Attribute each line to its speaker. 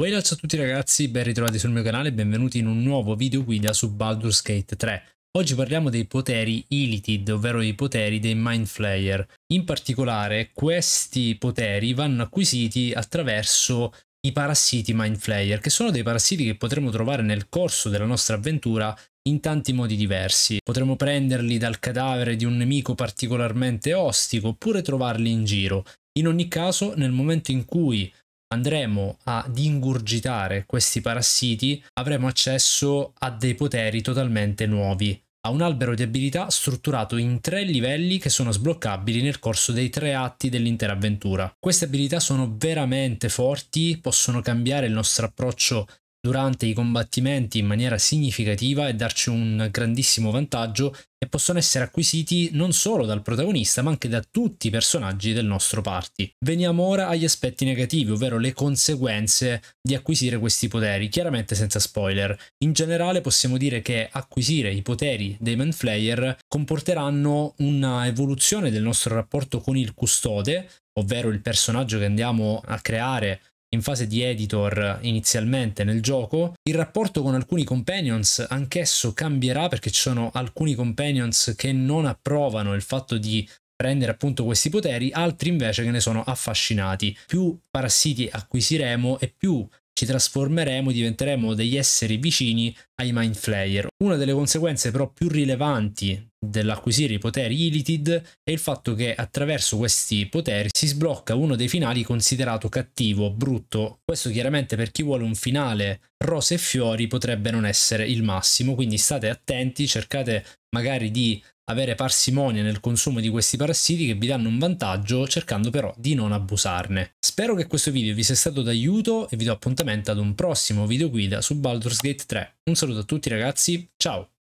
Speaker 1: Well, ciao a tutti ragazzi, ben ritrovati sul mio canale e benvenuti in un nuovo video guida su Baldur's Gate 3. Oggi parliamo dei poteri Illitid, ovvero i poteri dei Mind Flayer. In particolare, questi poteri vanno acquisiti attraverso i parassiti Mind Flayer, che sono dei parassiti che potremo trovare nel corso della nostra avventura in tanti modi diversi. Potremmo prenderli dal cadavere di un nemico particolarmente ostico, oppure trovarli in giro. In ogni caso, nel momento in cui andremo ad ingurgitare questi parassiti, avremo accesso a dei poteri totalmente nuovi, a un albero di abilità strutturato in tre livelli che sono sbloccabili nel corso dei tre atti dell'intera avventura. Queste abilità sono veramente forti, possono cambiare il nostro approccio durante i combattimenti in maniera significativa e darci un grandissimo vantaggio e possono essere acquisiti non solo dal protagonista ma anche da tutti i personaggi del nostro party. Veniamo ora agli aspetti negativi, ovvero le conseguenze di acquisire questi poteri, chiaramente senza spoiler. In generale possiamo dire che acquisire i poteri dei Manflayer comporteranno una evoluzione del nostro rapporto con il custode, ovvero il personaggio che andiamo a creare in fase di editor inizialmente nel gioco. Il rapporto con alcuni companions anch'esso cambierà perché ci sono alcuni companions che non approvano il fatto di prendere appunto questi poteri, altri invece che ne sono affascinati. Più parassiti acquisiremo e più ci trasformeremo, diventeremo degli esseri vicini ai Mind Flayer. Una delle conseguenze però più rilevanti dell'acquisire i poteri Illitid è il fatto che attraverso questi poteri si sblocca uno dei finali considerato cattivo, brutto. Questo chiaramente per chi vuole un finale rose e fiori potrebbe non essere il massimo, quindi state attenti, cercate magari di avere parsimonia nel consumo di questi parassiti che vi danno un vantaggio cercando però di non abusarne. Spero che questo video vi sia stato d'aiuto e vi do appuntamento ad un prossimo video guida su Baldur's Gate 3. Un saluto a tutti ragazzi, ciao!